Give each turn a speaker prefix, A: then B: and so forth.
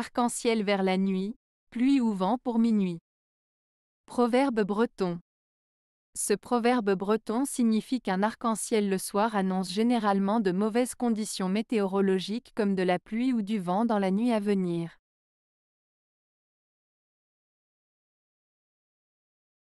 A: Arc-en-ciel vers la nuit, pluie ou vent pour minuit. Proverbe breton. Ce proverbe breton signifie qu'un arc-en-ciel le soir annonce généralement de mauvaises conditions météorologiques comme de la pluie ou du vent dans la nuit à venir.